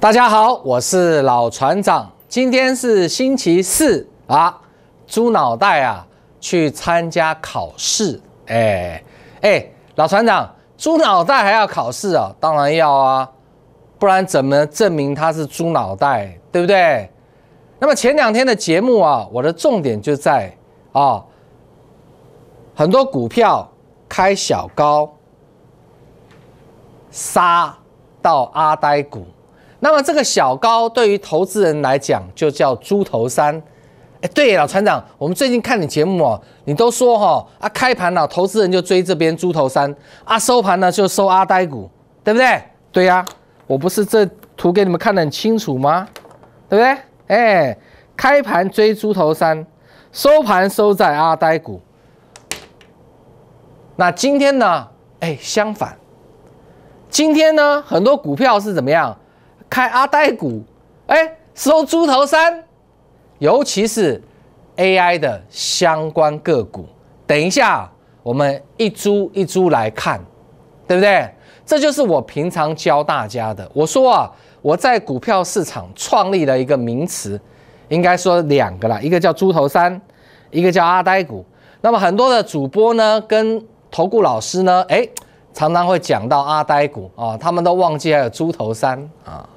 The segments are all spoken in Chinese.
大家好，我是老船长。今天是星期四啊，猪脑袋啊，去参加考试。哎哎，老船长，猪脑袋还要考试啊？当然要啊，不然怎么证明他是猪脑袋，对不对？那么前两天的节目啊，我的重点就在啊，很多股票开小高，杀到阿呆股。那么这个小高对于投资人来讲就叫猪头山，哎，对老船长，我们最近看你节目哦，你都说哈啊开盘了，投资人就追这边猪头山啊，收盘呢就收阿呆股，对不对？对呀，我不是这图给你们看的很清楚吗？对不对？哎，开盘追猪头山，收盘收在阿呆股。那今天呢？哎，相反，今天呢很多股票是怎么样？开阿呆股，哎，搜猪头山，尤其是 AI 的相关个股。等一下，我们一株一株来看，对不对？这就是我平常教大家的。我说啊，我在股票市场创立了一个名词，应该说两个啦，一个叫猪头山，一个叫阿呆股。那么很多的主播呢，跟投顾老师呢，哎，常常会讲到阿呆股啊，他们都忘记还有猪头山啊。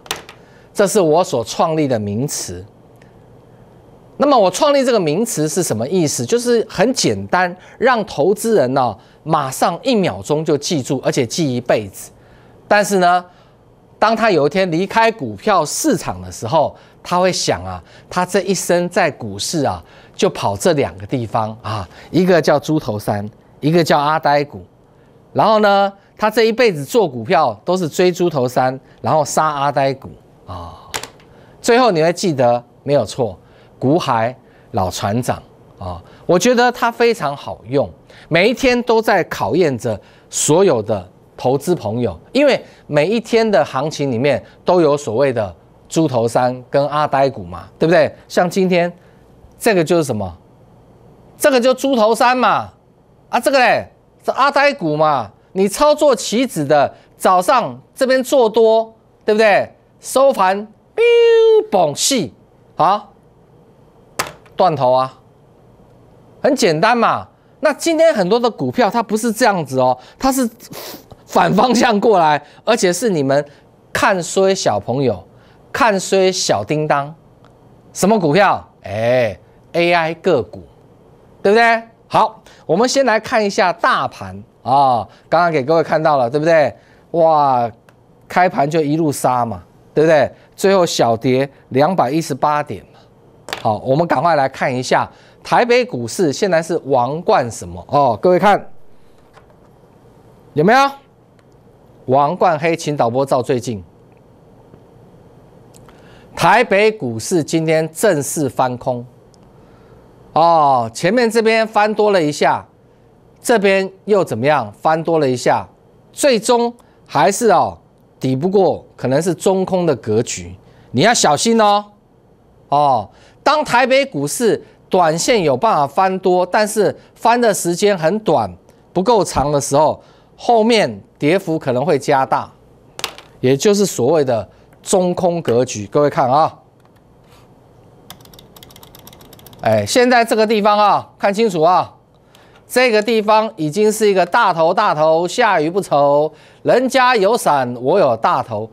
这是我所创立的名词。那么我创立这个名词是什么意思？就是很简单，让投资人呢马上一秒钟就记住，而且记一辈子。但是呢，当他有一天离开股票市场的时候，他会想啊，他这一生在股市啊，就跑这两个地方啊，一个叫猪头山，一个叫阿呆股。然后呢，他这一辈子做股票都是追猪头山，然后杀阿呆股。啊！最后你会记得没有错，股海老船长啊，我觉得它非常好用，每一天都在考验着所有的投资朋友，因为每一天的行情里面都有所谓的猪头山跟阿呆股嘛，对不对？像今天这个就是什么？这个就猪头山嘛，啊，这个嘞，这阿呆股嘛，你操作棋子的早上这边做多，对不对？收盘，嘣嘣系，好，断头啊，很简单嘛。那今天很多的股票它不是这样子哦，它是反方向过来，而且是你们看衰小朋友，看衰小叮当，什么股票？哎，AI 个股，对不对？好，我们先来看一下大盘啊，刚刚给各位看到了，对不对？哇，开盘就一路杀嘛。对不对？最后小跌两百一十八点嘛。好，我们赶快来看一下台北股市现在是王冠什么哦？各位看有没有王冠黑？请导播照最近台北股市今天正式翻空哦。前面这边翻多了一下，这边又怎么样？翻多了一下，最终还是哦。抵不过，可能是中空的格局，你要小心哦。哦，当台北股市短线有办法翻多，但是翻的时间很短，不够长的时候，后面跌幅可能会加大，也就是所谓的中空格局。各位看啊，哎，现在这个地方啊，看清楚啊。这个地方已经是一个大头，大头下雨不愁，人家有伞，我有大头，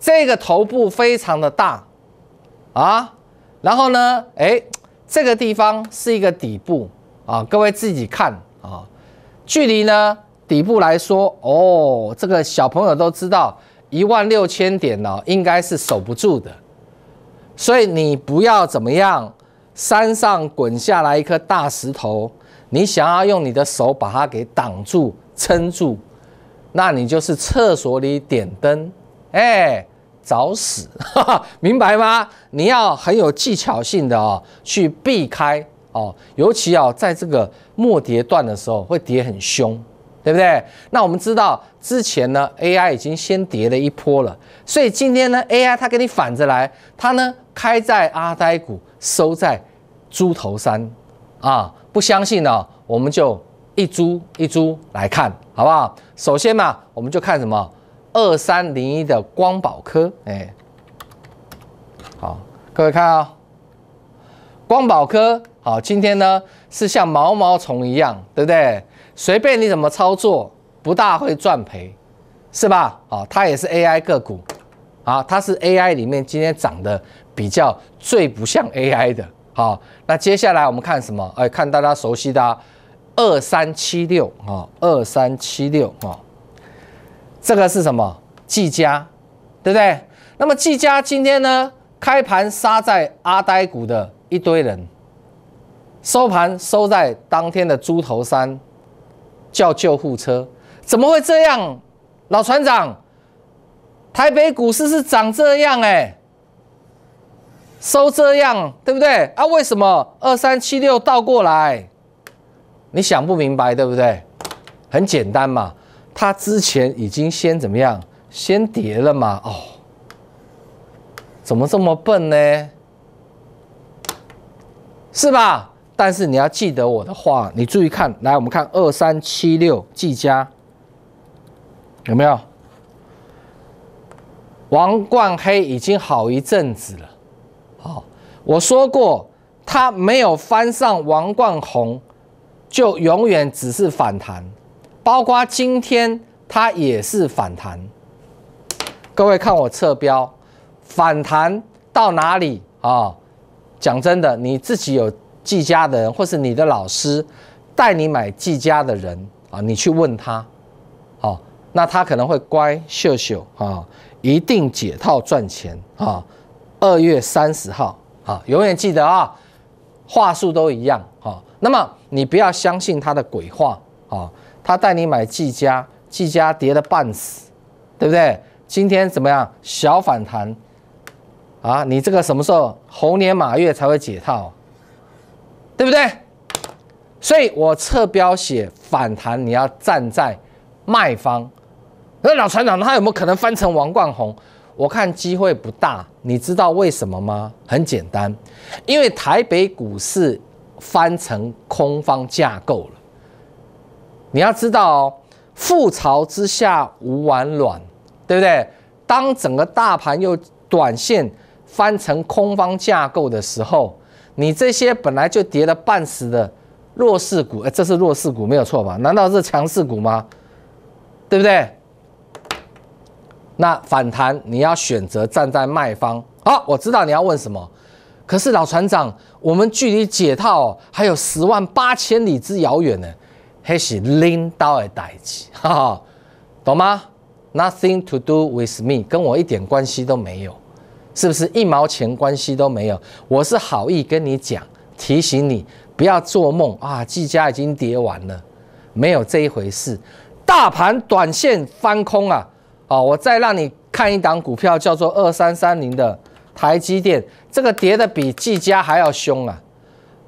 这个头部非常的大啊。然后呢，哎，这个地方是一个底部啊，各位自己看啊。距离呢底部来说，哦，这个小朋友都知道，一万六千点呢，应该是守不住的，所以你不要怎么样，山上滚下来一颗大石头。你想要用你的手把它给挡住、撑住，那你就是厕所里点灯，哎，找死，明白吗？你要很有技巧性的哦，去避开哦，尤其哦，在这个末跌段的时候会跌很凶，对不对？那我们知道之前呢，AI 已经先跌了一波了，所以今天呢，AI 它给你反着来，它呢开在阿呆股，收在猪头山，啊。不相信呢，我们就一株一株来看，好不好？首先嘛，我们就看什么二三零一的光宝科，哎，好，各位看啊，光宝科，好，今天呢是像毛毛虫一样，对不对？随便你怎么操作，不大会赚赔，是吧？好，它也是 AI 个股，啊，它是 AI 里面今天涨得比较最不像 AI 的。好，那接下来我们看什么？哎，看大家熟悉的二三七六啊，二三七六啊，这个是什么？技嘉，对不对？那么技嘉今天呢，开盘杀在阿呆股的一堆人，收盘收在当天的猪头山，叫救护车，怎么会这样？老船长，台北股市是长这样哎。收这样，对不对？啊，为什么二三七六倒过来？你想不明白，对不对？很简单嘛，他之前已经先怎么样，先叠了嘛。哦，怎么这么笨呢？是吧？但是你要记得我的话，你注意看，来，我们看二三七六技嘉。有没有王冠黑已经好一阵子了。好，我说过，它没有翻上王冠红，就永远只是反弹。包括今天它也是反弹。各位看我侧标，反弹到哪里啊？讲真的，你自己有纪家的人，或是你的老师带你买纪家的人啊，你去问他。好，那他可能会乖秀秀啊，一定解套赚钱啊。二月三十号，好，永远记得啊，话术都一样，好，那么你不要相信他的鬼话，啊，他带你买技嘉，技嘉跌的半死，对不对？今天怎么样？小反弹，啊，你这个什么时候猴年马月才会解套，对不对？所以我侧标写反弹，你要站在卖方，那老船长他有没有可能翻成王冠红？我看机会不大，你知道为什么吗？很简单，因为台北股市翻成空方架构了。你要知道哦，覆巢之下无完卵，对不对？当整个大盘又短线翻成空方架构的时候，你这些本来就跌了半死的弱势股，哎，这是弱势股没有错吧？难道是强势股吗？对不对？那反弹你要选择站在卖方好，我知道你要问什么，可是老船长，我们距离解套还有十万八千里之遥远呢，还是拎刀来代哈哈，懂吗？Nothing to do with me，跟我一点关系都没有，是不是一毛钱关系都没有？我是好意跟你讲，提醒你不要做梦啊！季家已经跌完了，没有这一回事，大盘短线翻空啊！好，我再让你看一档股票，叫做二三三零的台积电，这个跌的比技嘉还要凶啊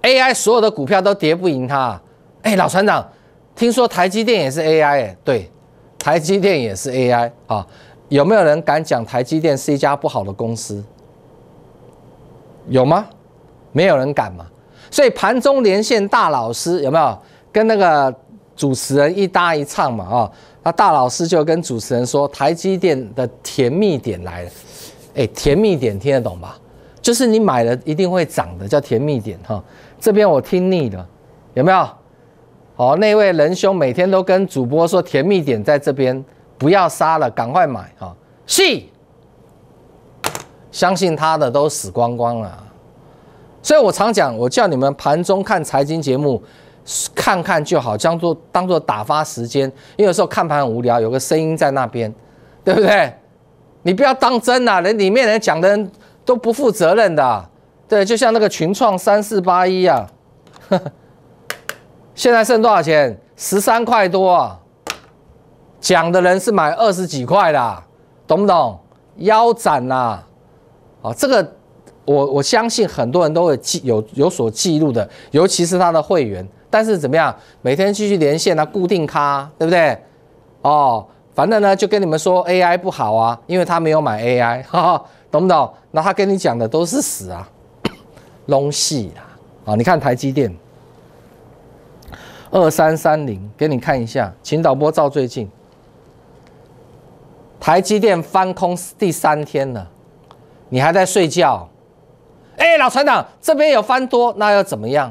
！AI 所有的股票都跌不赢它。哎，老船长，听说台积电也是 AI？哎，对，台积电也是 AI 啊！有没有人敢讲台积电是一家不好的公司？有吗？没有人敢嘛？所以盘中连线大老师，有没有跟那个？主持人一搭一唱嘛，啊，那大老师就跟主持人说，台积电的甜蜜点来了，哎，甜蜜点听得懂吧？就是你买了一定会涨的，叫甜蜜点哈。这边我听腻了，有没有？哦，那位仁兄每天都跟主播说甜蜜点在这边，不要杀了，赶快买哈，是，相信他的都死光光了所以我常讲，我叫你们盘中看财经节目。看看就好，当做当做打发时间，因为有时候看盘很无聊，有个声音在那边，对不对？你不要当真呐，人里面人讲的人都不负责任的，对，就像那个群创三四八一啊，现在剩多少钱？十三块多啊，讲的人是买二十几块的，懂不懂？腰斩啦、啊，这个我我相信很多人都会记有有所记录的，尤其是他的会员。但是怎么样？每天继续连线啊，固定咖，对不对？哦，反正呢，就跟你们说 AI 不好啊，因为他没有买 AI，懂不懂？那他跟你讲的都是死啊，弄戏啊！啊，你看台积电二三三零，给你看一下，请导播照最近，台积电翻空第三天了，你还在睡觉？哎，老船长，这边有翻多，那要怎么样？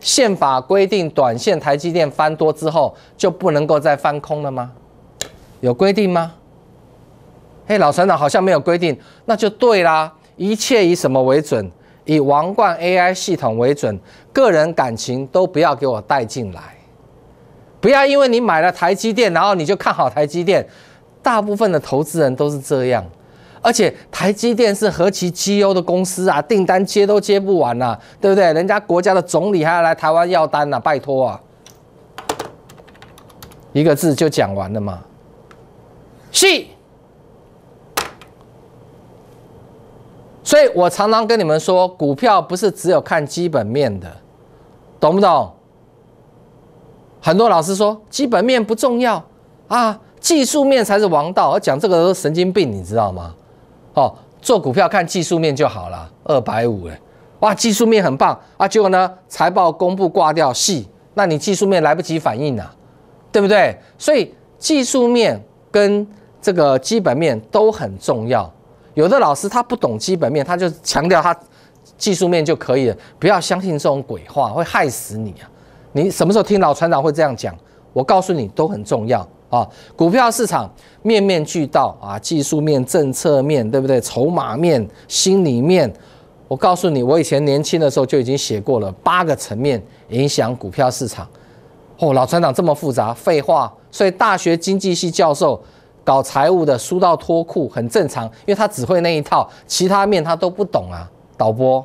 宪法规定，短线台积电翻多之后就不能够再翻空了吗？有规定吗？嘿，老船长好像没有规定，那就对啦。一切以什么为准？以王冠 AI 系统为准。个人感情都不要给我带进来，不要因为你买了台积电，然后你就看好台积电。大部分的投资人都是这样。而且台积电是何其绩优的公司啊，订单接都接不完啊，对不对？人家国家的总理还要来台湾要单啊，拜托啊！一个字就讲完了吗？是。所以我常常跟你们说，股票不是只有看基本面的，懂不懂？很多老师说基本面不重要啊，技术面才是王道，讲这个都神经病，你知道吗？哦，做股票看技术面就好了，二百五哎，哇，技术面很棒啊！结果呢，财报公布挂掉系，那你技术面来不及反应呐，对不对？所以技术面跟这个基本面都很重要。有的老师他不懂基本面，他就强调他技术面就可以了，不要相信这种鬼话，会害死你啊！你什么时候听老船长会这样讲？我告诉你，都很重要。啊，股票市场面面俱到啊，技术面、政策面对不对？筹码面、心理面，我告诉你，我以前年轻的时候就已经写过了八个层面影响股票市场。哦，老船长这么复杂，废话。所以大学经济系教授搞财务的，输到脱裤很正常，因为他只会那一套，其他面他都不懂啊。导播。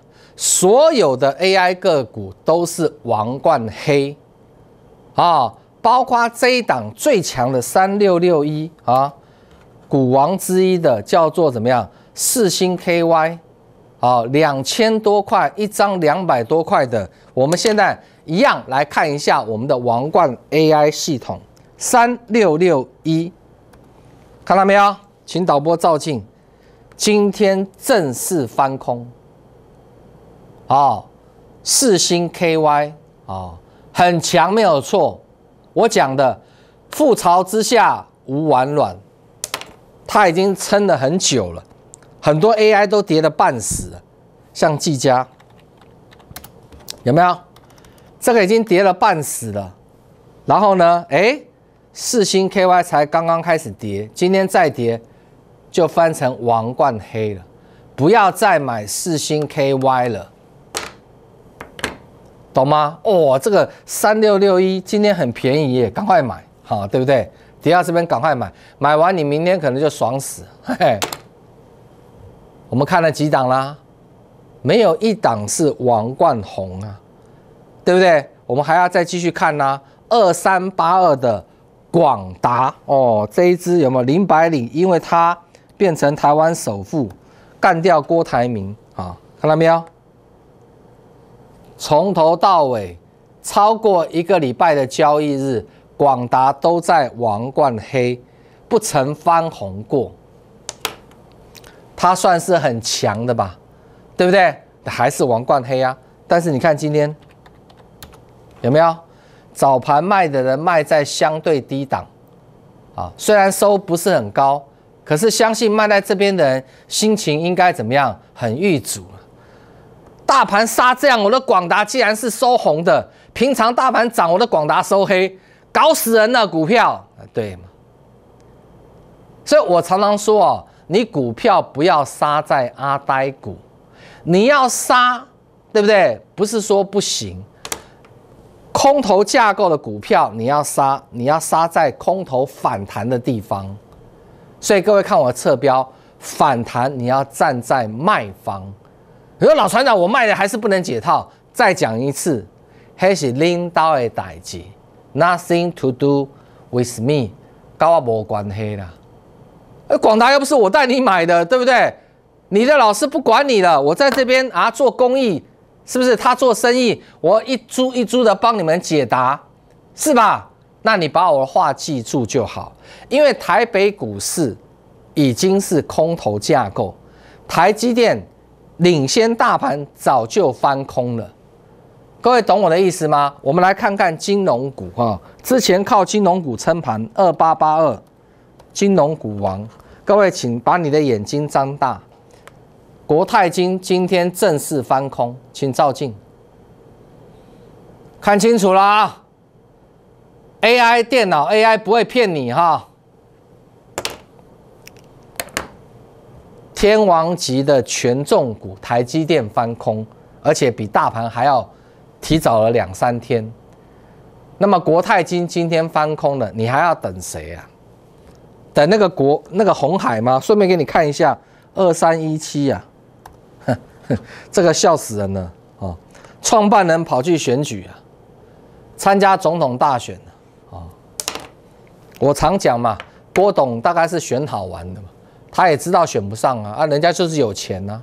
所有的 AI 个股都是王冠黑啊，包括这一档最强的三六六一啊，股王之一的叫做怎么样？四星 KY 啊，两千多块一张，两百多块的，我们现在一样来看一下我们的王冠 AI 系统三六六一，看到没有？请导播照镜，今天正式翻空。哦，四星 K Y 啊，很强没有错。我讲的，覆巢之下无完卵，它已经撑了很久了，很多 A I 都跌了半死，了，像技嘉有没有？这个已经跌了半死了。然后呢，哎，四星 K Y 才刚刚开始跌，今天再跌就翻成王冠黑了。不要再买四星 K Y 了。懂吗？哦，这个三六六一今天很便宜，赶快买，好，对不对？底下这边赶快买，买完你明天可能就爽死。嘿，嘿我们看了几档啦，没有一档是王冠红啊，对不对？我们还要再继续看呢。二三八二的广达哦，这一只有没有林百里？因为他变成台湾首富，干掉郭台铭啊，看到没有？从头到尾超过一个礼拜的交易日，广达都在王冠黑，不曾翻红过。它算是很强的吧，对不对？还是王冠黑啊？但是你看今天有没有早盘卖的人卖在相对低档啊？虽然收不是很高，可是相信卖在这边的人心情应该怎么样？很遇阻。大盘杀这样，我的广达既然是收红的，平常大盘涨，我的广达收黑，搞死人了股票。对所以我常常说哦，你股票不要杀在阿呆股，你要杀，对不对？不是说不行，空头架构的股票你要杀，你要杀在空头反弹的地方。所以各位看我的侧标，反弹你要站在卖方。我说老船长，我卖的还是不能解套，再讲一次 h 是 i 导的代志 n o t h i n g to do with me，跟我无关系啦。呃，广达又不是我带你买的，对不对？你的老师不管你了，我在这边啊做公益，是不是？他做生意，我一株一株的帮你们解答，是吧？那你把我的话记住就好，因为台北股市已经是空头架构，台积电。领先大盘早就翻空了，各位懂我的意思吗？我们来看看金融股哈，之前靠金融股撑盘，二八八二，金融股王，各位请把你的眼睛张大，国泰金今天正式翻空，请照镜，看清楚啦，AI 电脑 AI 不会骗你哈。天王级的权重股台积电翻空，而且比大盘还要提早了两三天。那么国泰金今天翻空了，你还要等谁啊？等那个国那个红海吗？顺便给你看一下二三一七啊，这个笑死人了啊！创办人跑去选举啊，参加总统大选啊！我常讲嘛，郭董大概是选好玩的嘛。他也知道选不上啊啊！人家就是有钱啊，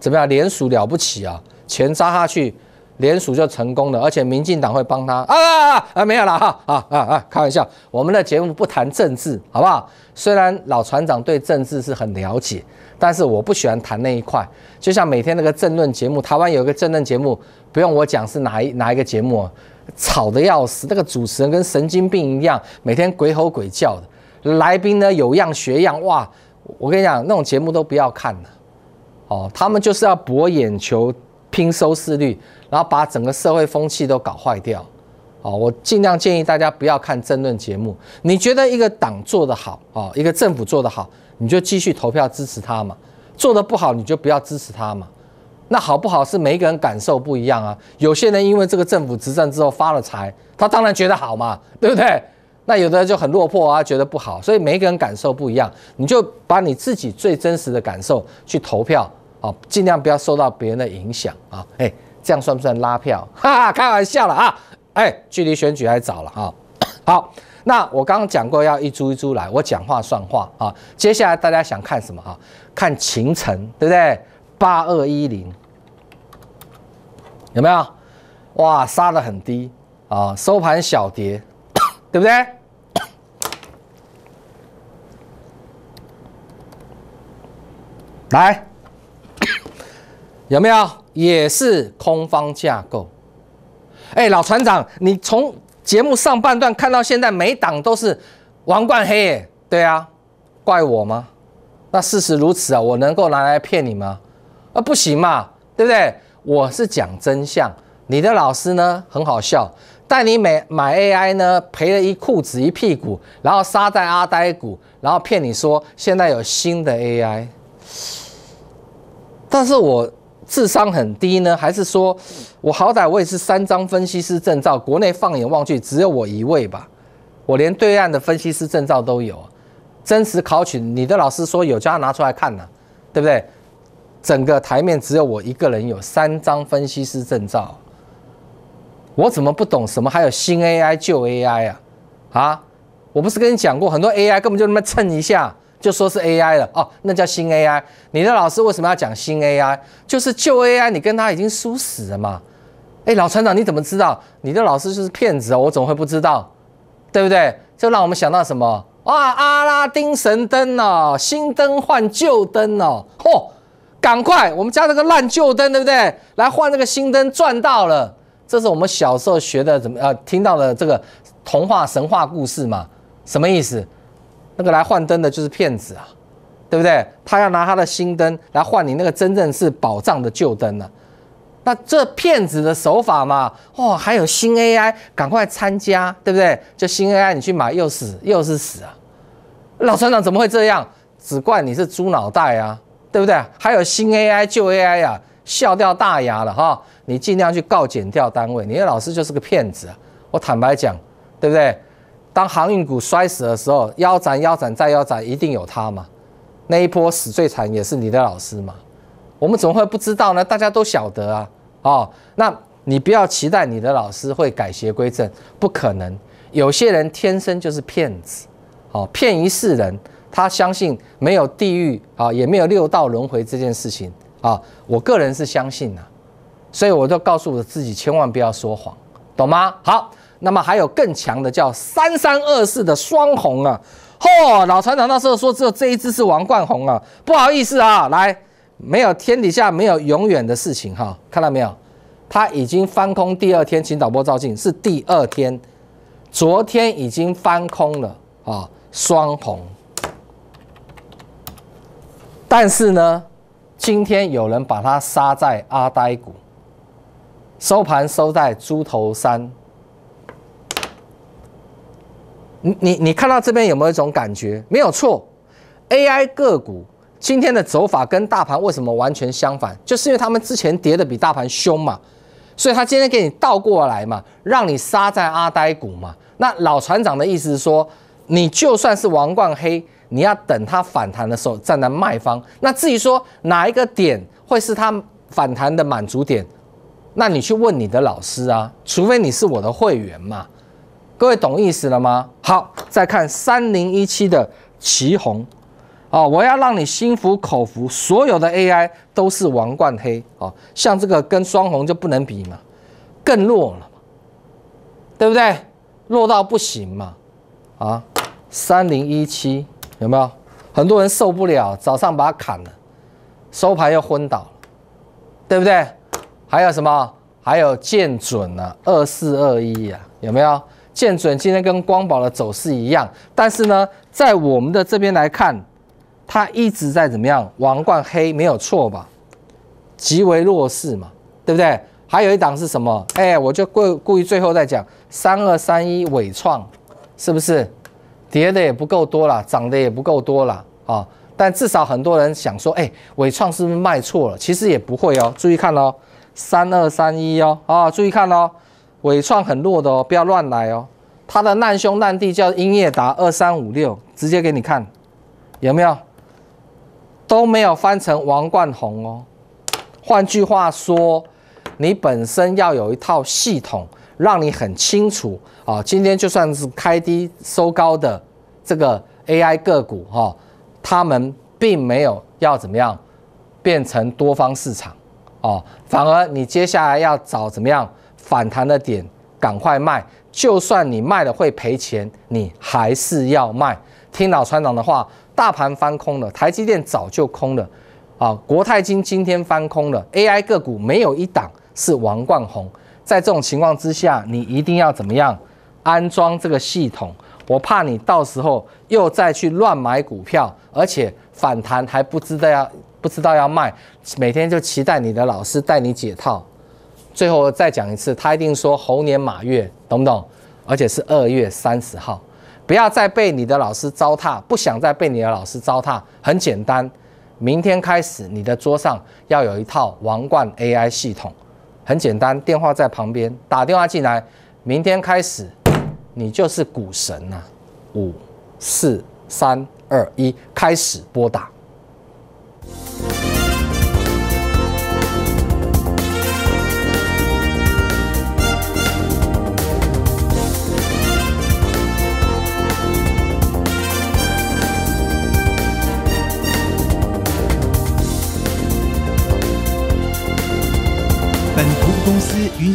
怎么样？联署了不起啊！钱砸下去，联署就成功了。而且民进党会帮他啊啊啊！啊没有了哈啊啊啊！开玩笑，我们的节目不谈政治，好不好？虽然老船长对政治是很了解，但是我不喜欢谈那一块。就像每天那个政论节目，台湾有一个政论节目，不用我讲是哪一哪一个节目啊？吵得要死，那个主持人跟神经病一样，每天鬼吼鬼叫的。来宾呢有样学样，哇！我跟你讲，那种节目都不要看了，哦，他们就是要博眼球、拼收视率，然后把整个社会风气都搞坏掉，哦，我尽量建议大家不要看争论节目。你觉得一个党做得好，哦，一个政府做得好，你就继续投票支持他嘛；做得不好，你就不要支持他嘛。那好不好是每一个人感受不一样啊。有些人因为这个政府执政之后发了财，他当然觉得好嘛，对不对？那有的就很落魄啊，觉得不好，所以每个人感受不一样，你就把你自己最真实的感受去投票啊，尽量不要受到别人的影响啊，哎，这样算不算拉票？哈哈，开玩笑了啊，哎，距离选举还早了啊，好，那我刚刚讲过要一株一株来，我讲话算话啊。接下来大家想看什么啊？看秦城，对不对？八二一零有没有？哇，杀的很低啊，收盘小跌，对不对？来，有没有也是空方架构？哎，老船长，你从节目上半段看到现在每档都是王冠黑，对啊，怪我吗？那事实如此啊，我能够拿来骗你吗？啊，不行嘛，对不对？我是讲真相。你的老师呢，很好笑，带你买买 AI 呢赔了一裤子一屁股，然后杀在阿呆股，然后骗你说现在有新的 AI。但是我智商很低呢，还是说我好歹我也是三张分析师证照，国内放眼望去只有我一位吧？我连对岸的分析师证照都有，真实考取。你的老师说有，叫他拿出来看呢，对不对？整个台面只有我一个人有三张分析师证照，我怎么不懂什么还有新 AI 旧 AI 啊？啊，我不是跟你讲过，很多 AI 根本就那么蹭一下。就说是 AI 了哦，那叫新 AI。你的老师为什么要讲新 AI？就是旧 AI，你跟他已经输死了嘛？哎，老船长，你怎么知道你的老师就是骗子啊？我怎么会不知道？对不对？就让我们想到什么哇，阿拉丁神灯哦，新灯换旧灯哦。哦，赶快，我们家那个烂旧灯，对不对？来换那个新灯，赚到了！这是我们小时候学的怎么呃听到的这个童话神话故事嘛？什么意思？那个来换灯的就是骗子啊，对不对？他要拿他的新灯来换你那个真正是宝藏的旧灯啊。那这骗子的手法嘛，哦，还有新 AI，赶快参加，对不对？就新 AI 你去买又死又是死啊。老船长怎么会这样？只怪你是猪脑袋啊，对不对？还有新 AI 旧 AI 呀，笑掉大牙了哈。你尽量去告检调单位，你的老师就是个骗子。我坦白讲，对不对？当航运股摔死的时候，腰斩、腰斩再腰斩，一定有他嘛？那一波死最惨也是你的老师嘛？我们怎么会不知道呢？大家都晓得啊！哦，那你不要期待你的老师会改邪归正，不可能。有些人天生就是骗子，哦，骗一世人。他相信没有地狱啊，也没有六道轮回这件事情啊。我个人是相信的，所以我就告诉我自己，千万不要说谎，懂吗？好。那么还有更强的叫三三二四的双红啊！嚯，老船长那时候说只有这一只是王冠红啊，不好意思啊，来，没有天底下没有永远的事情哈，看到没有？他已经翻空第二天，请导播照镜，是第二天，昨天已经翻空了啊，双红，但是呢，今天有人把它杀在阿呆谷，收盘收在猪头山。你你看到这边有没有一种感觉？没有错，AI 个股今天的走法跟大盘为什么完全相反？就是因为他们之前跌的比大盘凶嘛，所以他今天给你倒过来嘛，让你杀在阿呆股嘛。那老船长的意思是说，你就算是王冠黑，你要等它反弹的时候站在卖方。那至于说哪一个点会是它反弹的满足点，那你去问你的老师啊，除非你是我的会员嘛。各位懂意思了吗？好，再看三零一七的旗红，哦，我要让你心服口服。所有的 AI 都是王冠黑，哦，像这个跟双红就不能比嘛，更弱了嘛，对不对？弱到不行嘛，啊，三零一七有没有？很多人受不了，早上把它砍了，收盘又昏倒了，对不对？还有什么？还有剑准呢，二四二一呀，有没有？见准今天跟光宝的走势一样，但是呢，在我们的这边来看，它一直在怎么样？王冠黑没有错吧？极为弱势嘛，对不对？还有一档是什么？哎，我就故故意最后再讲三二三一伟创，是不是？跌的也不够多了，涨的也不够多了啊。但至少很多人想说，哎，伟创是不是卖错了？其实也不会哦，注意看哦，三二三一哦，啊，注意看哦。伟创很弱的哦，不要乱来哦。他的难兄难弟叫英业达二三五六，直接给你看有没有都没有翻成王冠红哦。换句话说，你本身要有一套系统，让你很清楚啊。今天就算是开低收高的这个 AI 个股哈，他们并没有要怎么样变成多方市场哦，反而你接下来要找怎么样？反弹的点赶快卖，就算你卖了会赔钱，你还是要卖。听老船长的话，大盘翻空了，台积电早就空了，啊，国泰金今天翻空了，AI 个股没有一档是王冠红。在这种情况之下，你一定要怎么样安装这个系统？我怕你到时候又再去乱买股票，而且反弹还不知道要不知道要卖，每天就期待你的老师带你解套。最后再讲一次，他一定说猴年马月，懂不懂？而且是二月三十号，不要再被你的老师糟蹋，不想再被你的老师糟蹋。很简单，明天开始你的桌上要有一套王冠 AI 系统，很简单，电话在旁边，打电话进来。明天开始，你就是股神啊！五、四、三、二、一，开始拨打。